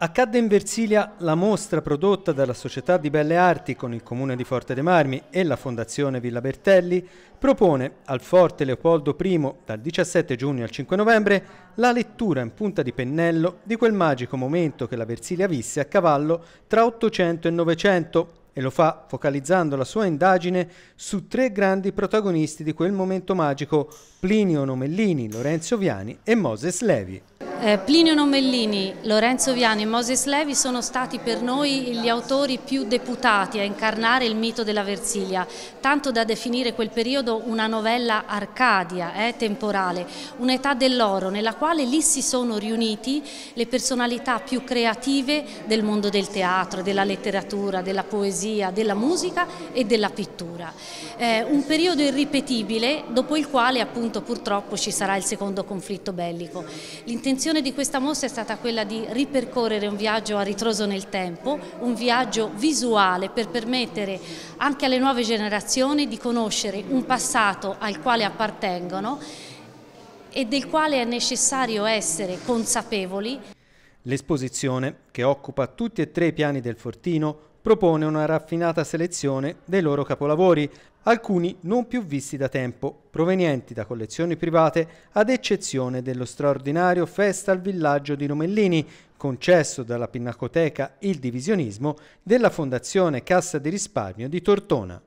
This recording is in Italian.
Accadde in Versilia la mostra prodotta dalla Società di Belle Arti con il Comune di Forte dei Marmi e la Fondazione Villa Bertelli propone al Forte Leopoldo I dal 17 giugno al 5 novembre la lettura in punta di pennello di quel magico momento che la Versilia visse a cavallo tra 800 e 900 e lo fa focalizzando la sua indagine su tre grandi protagonisti di quel momento magico Plinio Nomellini, Lorenzo Viani e Moses Levi. Eh, Plinio Nomellini, Lorenzo Viani e Moses Levi sono stati per noi gli autori più deputati a incarnare il mito della Versilia, tanto da definire quel periodo una novella arcadia, eh, temporale, un'età dell'oro nella quale lì si sono riuniti le personalità più creative del mondo del teatro, della letteratura, della poesia, della musica e della pittura. Eh, un periodo irripetibile dopo il quale appunto purtroppo ci sarà il secondo conflitto bellico. L'intenzione L'intenzione di questa mostra è stata quella di ripercorrere un viaggio a ritroso nel tempo, un viaggio visuale per permettere anche alle nuove generazioni di conoscere un passato al quale appartengono e del quale è necessario essere consapevoli. L'esposizione, che occupa tutti e tre i piani del fortino, propone una raffinata selezione dei loro capolavori, alcuni non più visti da tempo, provenienti da collezioni private, ad eccezione dello straordinario Festa al villaggio di Romellini, concesso dalla Pinacoteca Il Divisionismo della Fondazione Cassa di Risparmio di Tortona.